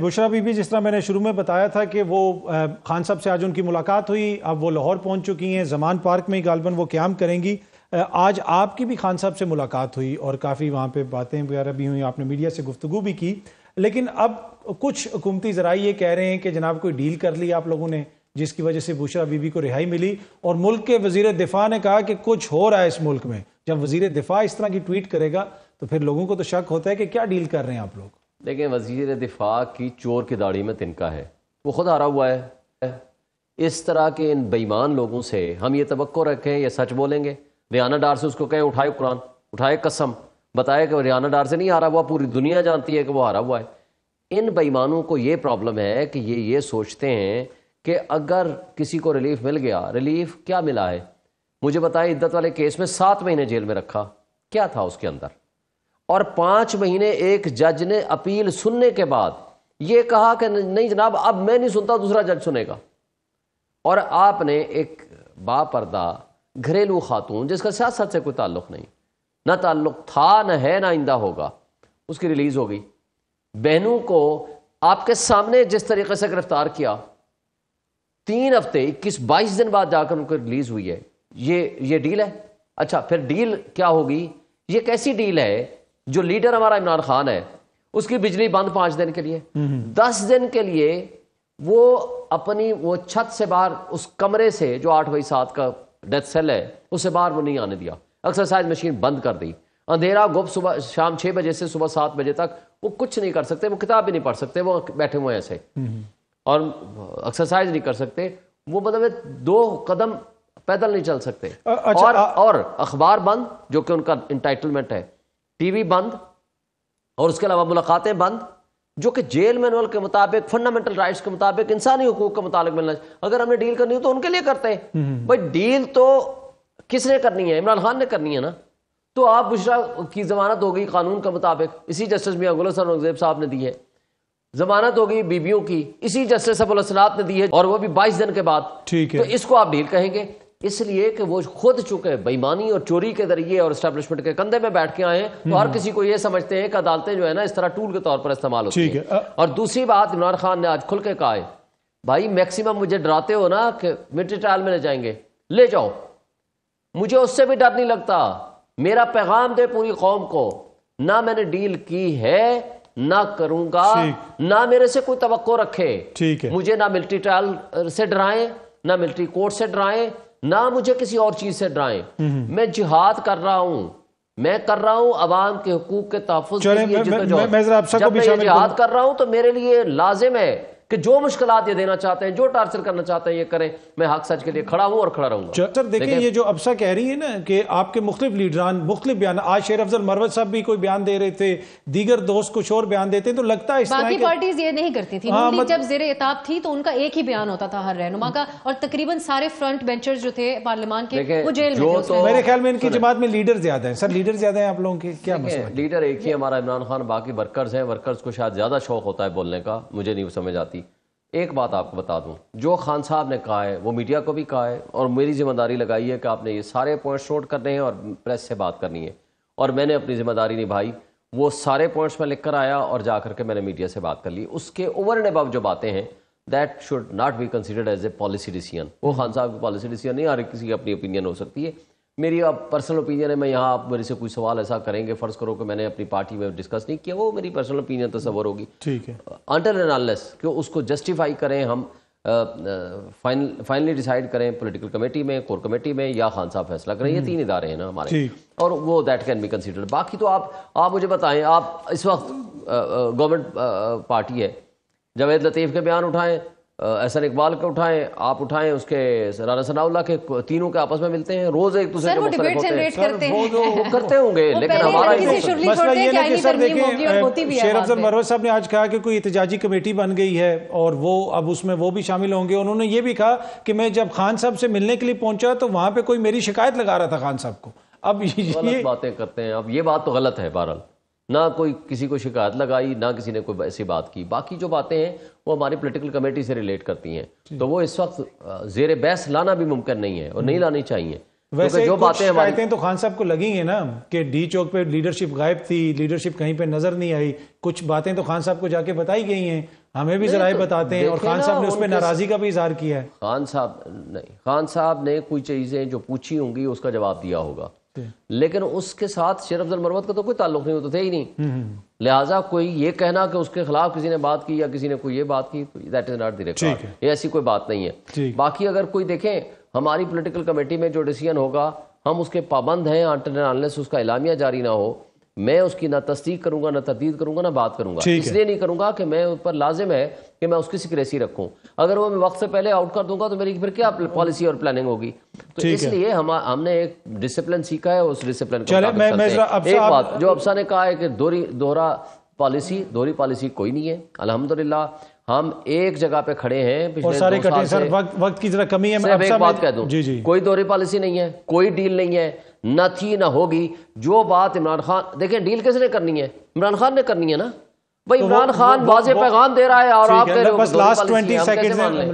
बुशरा बीबी जिस तरह मैंने शुरू में बताया था कि वो खान साहब से आज उनकी मुलाकात हुई अब वो लाहौर पहुंच चुकी हैं जमान पार्क में ही गालबन वो क्याम करेंगी आज आपकी भी खान साहब से मुलाकात हुई और काफ़ी वहाँ पे बातें वगैरह भी हुई आपने मीडिया से गुफ्तु भी की लेकिन अब कुछ हुकूमती जरा ये कह रहे हैं कि जनाब कोई डील कर ली आप लोगों ने जिसकी वजह से बुशरा बीबी को रिहाई मिली और मुल्क के वजीर दिफा ने कहा कि कुछ हो रहा है इस मुल्क में जब वजीर दिफा इस तरह की ट्वीट करेगा तो फिर लोगों को तो शक होता है कि क्या डील कर रहे हैं आप लोग लेकिन वजीर दिफा की चोर की दाढ़ी में तिनका है वो खुद हारा हुआ है इस तरह के इन बेईमान लोगों से हम ये तो रखें ये सच बोलेंगे रियाना डार से उसको कहें उठाए कुरान उठाए कसम बताए कि रियाना डार से नहीं हारा हुआ पूरी दुनिया जानती है कि वो हारा हुआ है इन बेईमानों को ये प्रॉब्लम है कि ये ये सोचते हैं कि अगर किसी को रिलीफ मिल गया रिलीफ क्या मिला है मुझे बताएं इद्दत वाले केस में सात महीने जेल में रखा क्या था उसके अंदर और पांच महीने एक जज ने अपील सुनने के बाद यह कहा कि नहीं जनाब अब मैं नहीं सुनता दूसरा जज सुनेगा और आपने एक बापर्दा घरेलू खातून जिसका सियासत से कोई ताल्लुक नहीं ना ताल्लुक था ना है ना आइंदा होगा उसकी रिलीज़ होगी बहनों को आपके सामने जिस तरीके से गिरफ्तार किया तीन हफ्ते इक्कीस बाईस दिन बाद जाकर उनको रिलीज़ हुई है ये ये डील है अच्छा फिर डील क्या होगी ये कैसी डील है जो लीडर हमारा इमरान खान है उसकी बिजली बंद पांच दिन के लिए दस दिन के लिए वो अपनी वो छत से बाहर उस कमरे से जो आठ बाई सात का डेथ सेल है उससे बाहर वो नहीं आने दिया एक्सरसाइज मशीन बंद कर दी अंधेरा गुप सुबह शाम छह बजे से सुबह सात बजे तक वो कुछ नहीं कर सकते वो किताब भी नहीं पढ़ सकते वो बैठे हुए ऐसे और एक्सरसाइज नहीं कर सकते वो मतलब दो कदम पैदल नहीं चल सकते अच्छा, और, और अखबार बंद जो कि उनका इंटाइटलमेंट है टीवी बंद और उसके अलावा मुलाकातें बंद जो कि जेल मैनुअल के मुताबिक फंडामेंटल राइट्स के मुताबिक इंसानी हकूक के मुताबिक मिलना अगर हमने डील करनी हो तो उनके लिए करते हैं हम्म, हम्म। भाई डील तो किसने करनी है इमरान खान ने करनी है ना तो आप बुशरा की जमानत हो गई कानून के मुताबिक इसी जस्टिस मियाँ गुल हसन औरंगजेब साहब ने दी है जमानत हो गई बीबियों की इसी जस्टिस सबुलसनात ने दी है और वो भी बाईस दिन के बाद ठीक है तो इसको आप डील कहेंगे इसलिए कि वो खुद चुके बेईमानी और चोरी के जरिए और स्टैब्लिशमेंट के कंधे में बैठ के आए हैं तो हर हम्म। किसी को ये समझते हैं कि अदालतें जो है ना इस तरह टूल के तौर पर इस्तेमाल होती है और दूसरी बात इमरान खान ने आज खुल के कहा है भाई मैक्सिमम मुझे डराते हो ना कि मिट्टी ट्रायल में ले जाएंगे ले जाओ मुझे उससे भी डर नहीं लगता मेरा पैगाम दे पूरी कौम को ना मैंने डील की है ना करूंगा ना मेरे से कोई तो रखे ठीक है मुझे ना मिल्ट्री ट्रायल से डराएं ना मिल्ट्री कोर्ट से डराएं ना मुझे किसी और चीज से डराए मैं जिहाद कर रहा हूं मैं कर रहा हूं अवाम के हकूक के तहफ़ के लिए मैं, मैं, मैं, मैं, मैं, मैं, मैं, मैं जिहाद कर रहा हूं तो मेरे लिए लाजिम है कि जो मुश्किल ये देना चाहते हैं जो टार्चर करना चाहते हैं ये करें मैं हक सच के लिए खड़ा हूँ और खड़ा रहूंगा सर देखिए ये जो अफसा कह रही है ना कि आपके मुख्तलिफ लीडरान मुख्तलिफ बयान आज शेर अफजल मरवत साहब भी कोई बयान दे रहे थे दीगर दोस्त कुछ और बयान देते तो लगता है बाकी पार्टीज ये नहीं करती थी हाँ, मत... जब जेर एताब थी तो उनका एक ही बयान होता था हर रहनुमा का और तकरीबन सारे फ्रंट बेंचर्स जो थे पार्लियामान के वो जेल तो- मेरे ख्याल में इनकी जमात में लीडर ज्यादा है सर लीडर ज्यादा है आप लोगों के क्या लीडर एक ही हमारा इमरान खान बाकी वर्कर्स है वर्कर्स को शायद ज्यादा शौक होता है बोलने का मुझे नहीं समझ आती एक बात आपको बता दूं जो खान साहब ने कहा है वो मीडिया को भी कहा है और मेरी जिम्मेदारी लगाई है कि आपने ये सारे पॉइंट्स नोट करने हैं और प्रेस से बात करनी है और मैंने अपनी जिम्मेदारी निभाई वो सारे पॉइंट्स में लिखकर आया और जा करके मैंने मीडिया से बात कर ली उसके ओवर एंड अबव जो बातें हैं that should not be considered as a policy decision वो खान साहब की पॉलिसी डिसीजन नहीं हर किसी की अपनी ओपिनियन हो सकती है मेरी अब पर्सनल ओपिनियन है मैं यहाँ आप मेरे से कोई सवाल ऐसा करेंगे फर्ज करो कि मैंने अपनी पार्टी में डिस्कस नहीं किया वो मेरी पर्सनल ओपिनियन तस्वर होगी ठीक है अंटर एनालिस कि उसको जस्टिफाई करें हम फाइनल फाइनली डिसाइड करें पॉलिटिकल कमेटी में कोर कमेटी में या खान साहब फैसला करें ये हम्म। तीन इदारे हैं ना हमारे और वो दैट कैन बी कंसिडर्ड बाकी तो आप आप मुझे बताएं आप इस वक्त गवर्नमेंट पार्टी है जावेद लतीफ़ के बयान उठाएं अहसन इकबाल के उठाएं आप उठाएं उसके राना सनाउल्ला के तीनों के आपस में मिलते हैं रोज एक दूसरे के डिबेट करते हैं वो जो करते होंगे लेकिन हमारा मसला ये है कि सर देखिए शेर अफजल मरवत साहब ने आज कहा कि कोई एहतजाजी कमेटी बन गई है और वो अब उसमें वो भी शामिल होंगे उन्होंने ये भी कहा कि मैं जब खान साहब से मिलने के लिए पहुंचा तो वहां पर कोई मेरी शिकायत लगा रहा था खान साहब को अब ये बातें करते हैं अब ये बात तो गलत है बहरहाल ना कोई किसी को शिकायत लगाई ना किसी ने कोई ऐसी बात की बाकी जो बातें हैं वो हमारी पोलिटिकल कमेटी से रिलेट करती हैं तो वो इस वक्त जेर बहस लाना भी मुमकिन नहीं है और नहीं हम्म। लानी चाहिए वैसे जो बातें शिकायतें तो खान साहब को है ना कि डी चौक पे लीडरशिप गायब थी लीडरशिप कहीं पे नजर नहीं आई कुछ बातें तो खान साहब को जाके बताई गई हैं हमें भी जरा तो बताते हैं और खान साहब ने उस पर नाराजगी का भी इजहार किया है खान साहब नहीं खान साहब ने कोई चीजें जो पूछी होंगी उसका जवाब दिया होगा लेकिन उसके साथ शेर अफजल मरवत का तो कोई ताल्लुक नहीं होता तो थे ही नहीं हम्म, हम्म, हम्म। लिहाजा कोई ये कहना कि उसके खिलाफ किसी ने बात की या किसी ने कोई ये बात की दैट इज नॉट डायरेक्ट ये ऐसी कोई बात नहीं है बाकी अगर कोई देखें हमारी पोलिटिकल कमेटी में जो डिसीजन होगा हम उसके पाबंद हैं आंटर उसका इलामिया जारी ना हो मैं उसकी ना तस्दीक करूंगा ना तरदीद करूंगा ना बात करूंगा इसलिए नहीं करूंगा कि मैं उस पर लाजिम है कि मैं उसकी सिक्रेसी रखूं अगर वो मैं वक्त से पहले आउट कर दूंगा तो मेरी फिर क्या पॉलिसी और प्लानिंग होगी तो इसलिए हम हमने एक डिसिप्लिन सीखा है उस डिसिप्लिन एक बात जो अफसा ने कहा है कि दोहरी दोहरा पॉलिसी दोहरी पॉलिसी कोई नहीं है अलहमदुल्ला हम एक जगह पे खड़े हैं पिछले और सारे कटे सर वक्त वक्त की जरा कमी है मैं एक बात कह दूं जी जी कोई दोहरी पॉलिसी नहीं है कोई डील नहीं है न थी ना होगी जो बात इमरान खान देखें डील किसने करनी है इमरान खान ने करनी है ना भाई तो इमरान खान वाजे पैगाम दे रहा है और आप बस लास्ट ट्वेंटी सेकंड